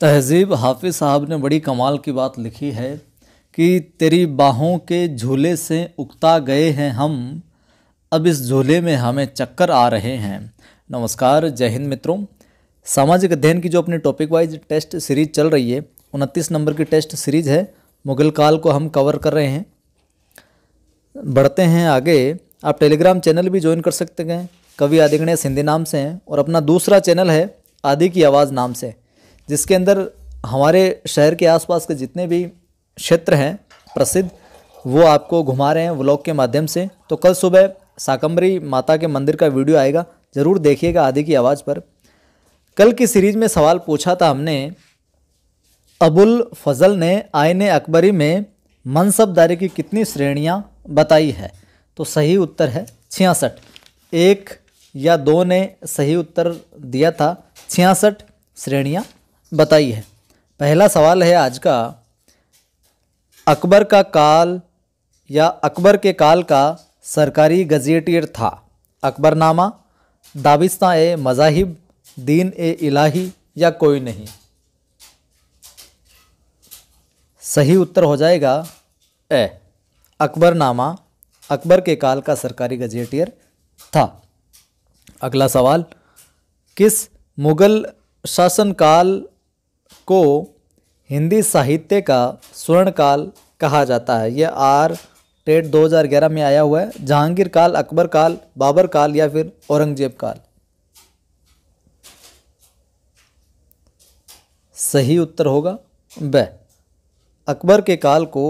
तहजीब हाफिज साहब ने बड़ी कमाल की बात लिखी है कि तेरी बाहों के झूले से उगता गए हैं हम अब इस झूले में हमें चक्कर आ रहे हैं नमस्कार जय हिंद मित्रों सामाजिक अध्ययन की जो अपनी टॉपिक वाइज टेस्ट सीरीज चल रही है उनतीस नंबर की टेस्ट सीरीज है मुगल काल को हम कवर कर रहे हैं बढ़ते हैं आगे आप टेलीग्राम चैनल भी ज्वाइन कर सकते हैं कवि आदिगण्य सिंधी नाम से हैं और अपना दूसरा चैनल है आदि की आवाज़ नाम से जिसके अंदर हमारे शहर के आसपास के जितने भी क्षेत्र हैं प्रसिद्ध वो आपको घुमा रहे हैं व्लॉग के माध्यम से तो कल सुबह साकम्बरी माता के मंदिर का वीडियो आएगा ज़रूर देखिएगा आदि की आवाज़ पर कल की सीरीज़ में सवाल पूछा था हमने अबुल फजल ने आयन अकबरी में मनसबदारी की कितनी श्रेणियाँ बताई है तो सही उत्तर है छियासठ एक या दो ने सही उत्तर दिया था छियासठ श्रेणियाँ बताइए पहला सवाल है आज का अकबर का काल या अकबर के काल का सरकारी गजेटियर था अकबरनामा दाविस्ता ए मजाहिब दीन ए इलाही या कोई नहीं सही उत्तर हो जाएगा ए अकबरनामा अकबर के काल का सरकारी गजेटियर था अगला सवाल किस मुग़ल शासनकाल को हिंदी साहित्य का स्वर्णकाल कहा जाता है यह आर टेट 2011 में आया हुआ है जहांगीर काल अकबर काल बाबर काल या फिर औरंगजेब काल सही उत्तर होगा ब अकबर के काल को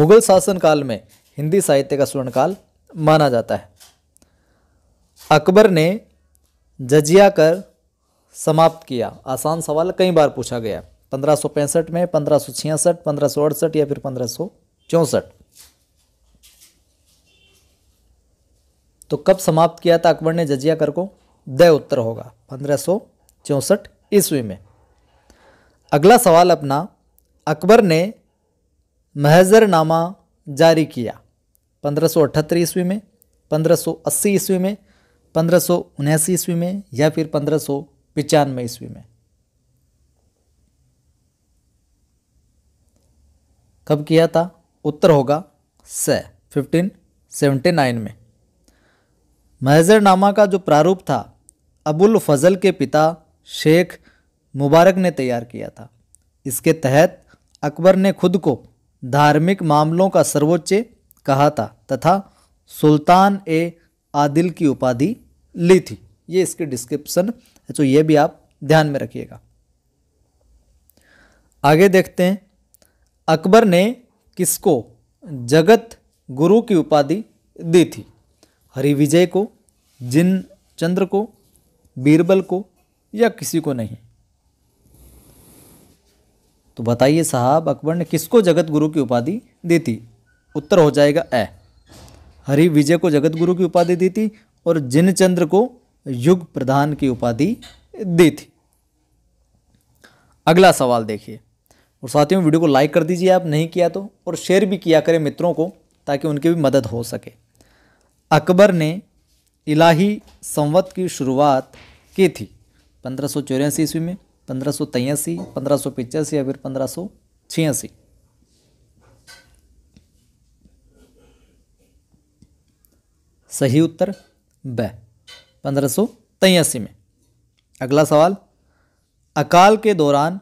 मुगल शासन काल में हिंदी साहित्य का स्वर्णकाल माना जाता है अकबर ने जजिया कर समाप्त किया आसान सवाल कई बार पूछा गया पंद्रह में पंद्रह सौ छियासठ पंद्रह सौ अड़सठ या फिर पंद्रह सौ चौंसठ तो कब समाप्त किया था अकबर ने जजिया कर को दय उत्तर होगा पंद्रह सौ चौंसठ ईस्वी में अगला सवाल अपना अकबर ने महजरनामा जारी किया अठहत्तर ईस्वी में अस्सी ईस्वी में पंद्रह ईस्वी में या फिर पंद्रह पचानवे ईस्वी में कब किया था उत्तर होगा स फिफ्टीन सेवेंटी नाइन में महजरनामा का जो प्रारूप था अबुल फजल के पिता शेख मुबारक ने तैयार किया था इसके तहत अकबर ने खुद को धार्मिक मामलों का सर्वोच्च कहा था तथा सुल्तान ए आदिल की उपाधि ली थी ये इसकी डिस्क्रिप्शन तो ये भी आप ध्यान में रखिएगा आगे देखते हैं अकबर ने किसको जगत गुरु की उपाधि दी थी विजय को जिन चंद्र को बीरबल को या किसी को नहीं तो बताइए साहब अकबर ने किसको जगत गुरु की उपाधि दी थी उत्तर हो जाएगा ए हरि विजय को जगत गुरु की उपाधि दी थी और जिन चंद्र को युग प्रधान की उपाधि दी थी अगला सवाल देखिए और साथियों वीडियो को लाइक कर दीजिए आप नहीं किया तो और शेयर भी किया करें मित्रों को ताकि उनकी भी मदद हो सके अकबर ने इलाही संवत की शुरुआत की थी पंद्रह सौ चौरासी ईस्वी में पंद्रह सौ पंद्रह सौ पिचासी या फिर पंद्रह सौ छियासी सही उत्तर ब पंद्रह में अगला सवाल अकाल के दौरान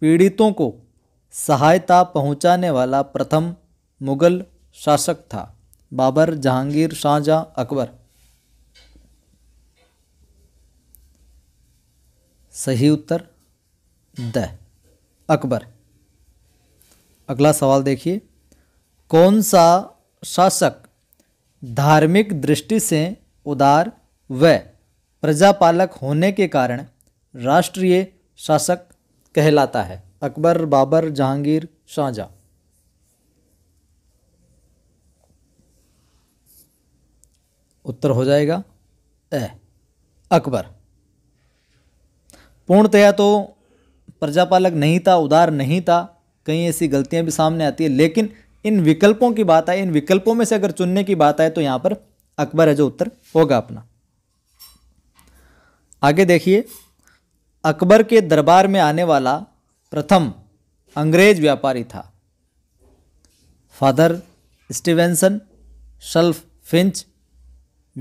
पीड़ितों को सहायता पहुंचाने वाला प्रथम मुगल शासक था बाबर जहांगीर शाहजहाँ अकबर सही उत्तर द अकबर अगला सवाल देखिए कौन सा शासक धार्मिक दृष्टि से उदार वह प्रजापालक होने के कारण राष्ट्रीय शासक कहलाता है अकबर बाबर जहांगीर शाहजहाँ उत्तर हो जाएगा ए अकबर पूर्णतया तो प्रजापालक नहीं था उदार नहीं था कई ऐसी गलतियां भी सामने आती है लेकिन इन विकल्पों की बात आए इन विकल्पों में से अगर चुनने की बात आए तो यहां पर अकबर है जो उत्तर होगा अपना आगे देखिए अकबर के दरबार में आने वाला प्रथम अंग्रेज व्यापारी था father Stevenson Ralph Fitch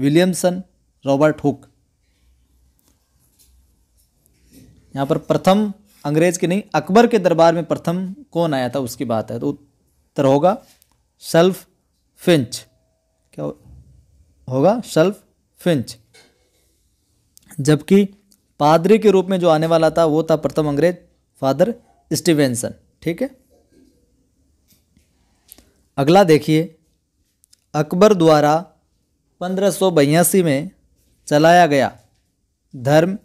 Williamson Robert Hook यहाँ पर प्रथम अंग्रेज के नहीं अकबर के दरबार में प्रथम कौन आया था उसकी बात है तो उत्तर होगा शल्फ फिंच क्या होगा शल्फ फिंच जबकि पादरी के रूप में जो आने वाला था वो था प्रथम अंग्रेज फादर स्टीवेंसन ठीक है अगला देखिए अकबर द्वारा पंद्रह में चलाया गया धर्म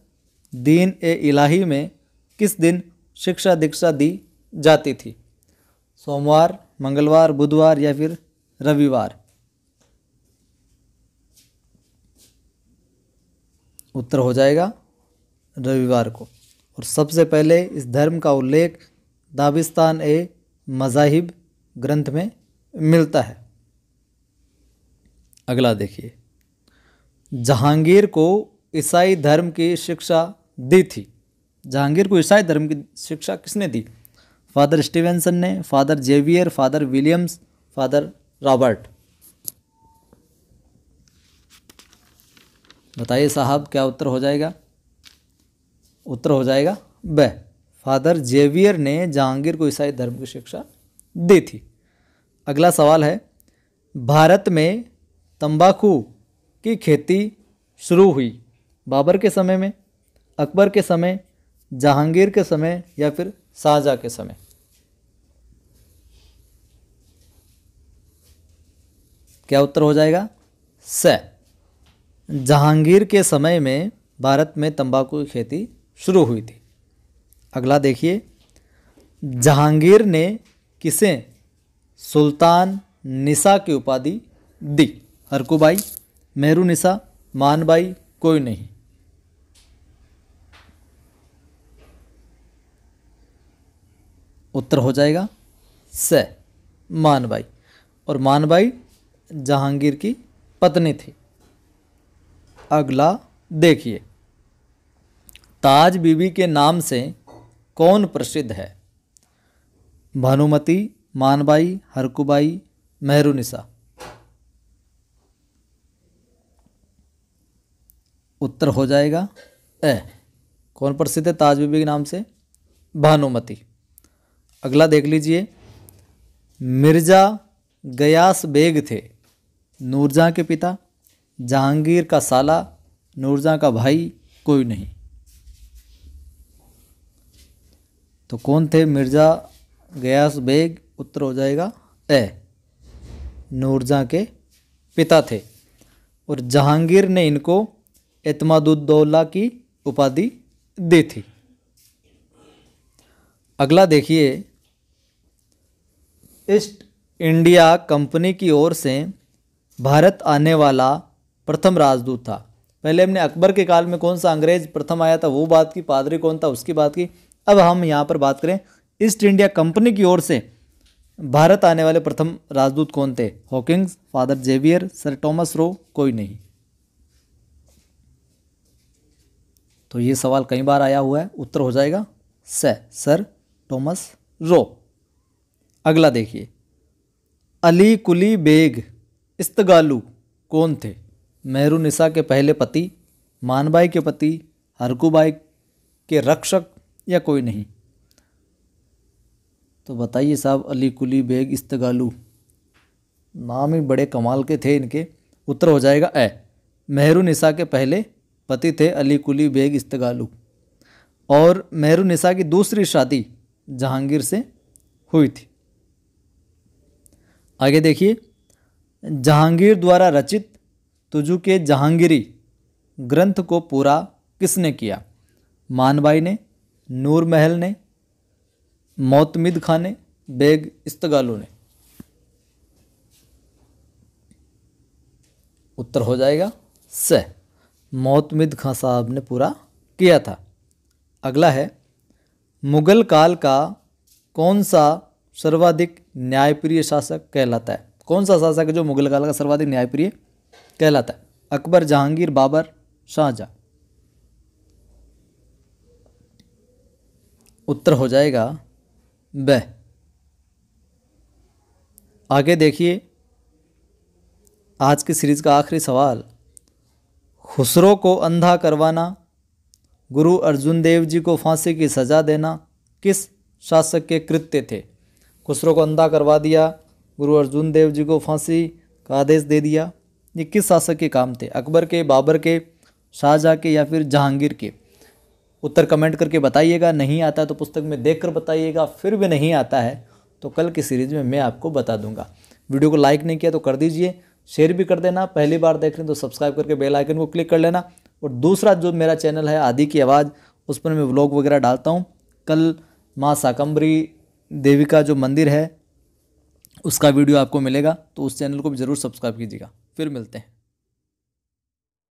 दीन ए इलाही में किस दिन शिक्षा दीक्षा दी जाती थी सोमवार मंगलवार बुधवार या फिर रविवार उत्तर हो जाएगा रविवार को और सबसे पहले इस धर्म का उल्लेख दाबिस्तान ए मजाहिब ग्रंथ में मिलता है अगला देखिए जहांगीर को ईसाई धर्म की शिक्षा दी थी जहांगीर को ईसाई धर्म की शिक्षा किसने दी फादर स्टीवेंसन ने father Xavier father Williams father Robert बताइए साहब क्या उत्तर हो जाएगा उत्तर हो जाएगा ब फादर जेवियर ने जहांगीर को ईसाई धर्म की शिक्षा दी थी अगला सवाल है भारत में तंबाकू की खेती शुरू हुई बाबर के समय में अकबर के समय जहांगीर के समय या फिर शाहजहाँ के समय क्या उत्तर हो जाएगा स जहांगीर के समय में भारत में तंबाकू की खेती शुरू हुई थी अगला देखिए जहांगीर ने किसे सुल्तान निसा की उपाधि दी हरकूबाई मेहरू निसा मानबाई कोई नहीं उत्तर हो जाएगा स मानबाई और मानबाई जहांगीर की पत्नी थी अगला देखिए ताज बीबी के नाम से कौन प्रसिद्ध है भानुमति मानबाई हरकुबाई मेहरुनिसा उत्तर हो जाएगा ए कौन प्रसिद्ध है ताज बीबी के नाम से भानुमति अगला देख लीजिए मिर्जा गयास बेग थे नूरजहाँ के पिता जहांगीर का साला नूरजा का भाई कोई नहीं तो कौन थे मिर्ज़ा गयास बेग उत्तर हो जाएगा ए नूरजा के पिता थे और जहांगीर ने इनको एतमादुद्दौला की उपाधि दी थी अगला देखिए ईस्ट इंडिया कंपनी की ओर से भारत आने वाला प्रथम राजदूत था पहले हमने अकबर के काल में कौन सा अंग्रेज प्रथम आया था वो बात की पादरी कौन था उसकी बात की अब हम यहाँ पर बात करें ईस्ट इंडिया कंपनी की ओर से भारत आने वाले प्रथम राजदूत कौन थे Hawkins Father Xavier Sir Thomas Roe कोई नहीं तो ये सवाल कई बार आया हुआ है उत्तर हो जाएगा स सर टॉमस रो अगला देखिए अली कुली बेग इस्तगालू कौन थे निशा के पहले पति मानबाई के पति हरकूबाई के रक्षक या कोई नहीं तो बताइए साहब अली कुली बेग इस्तगालू नाम ही बड़े कमाल के थे इनके उत्तर हो जाएगा ए निशा के पहले पति थे अली कुली बेग इस्तगालू और निशा की दूसरी शादी जहांगीर से हुई थी आगे देखिए जहांगीर द्वारा रचित के जहांगीरी ग्रंथ को पूरा किसने किया मानबाई ने नूर महल ने मोतमिद खान ने बेग इस्तगालू ने उत्तर हो जाएगा स मोतमिद खां साहब ने पूरा किया था अगला है मुगल काल का कौन सा सर्वाधिक न्यायप्रिय शासक कहलाता है कौन सा शासक है जो मुगल काल का सर्वाधिक न्यायप्रिय कहलाता है अकबर जहांगीर बाबर शाहजहाँ उत्तर हो जाएगा ब आगे देखिए आज की सीरीज़ का आखिरी सवाल खुसरो को अंधा करवाना गुरु अर्जुन देव जी को फांसी की सज़ा देना किस शासक के कृत्य थे खुसरो को अंधा करवा दिया गुरु अर्जुन देव जी को फांसी का आदेश दे दिया ये किस शासक के काम थे अकबर के बाबर के शाहजहाँ के या फिर जहांगीर के उत्तर कमेंट करके बताइएगा नहीं आता तो पुस्तक में देख कर बताइएगा फिर भी नहीं आता है तो कल की सीरीज़ में मैं आपको बता दूंगा वीडियो को लाइक नहीं किया तो कर दीजिए शेयर भी कर देना पहली बार देख रहे हैं तो सब्सक्राइब करके बेल आइकन को क्लिक कर लेना और दूसरा जो मेरा चैनल है आदि की आवाज़ उस पर मैं व्लॉग वगैरह डालता हूँ कल माँ साकम्बरी देवी का जो मंदिर है उसका वीडियो आपको मिलेगा तो उस चैनल को भी ज़रूर सब्सक्राइब कीजिएगा फिर मिलते हैं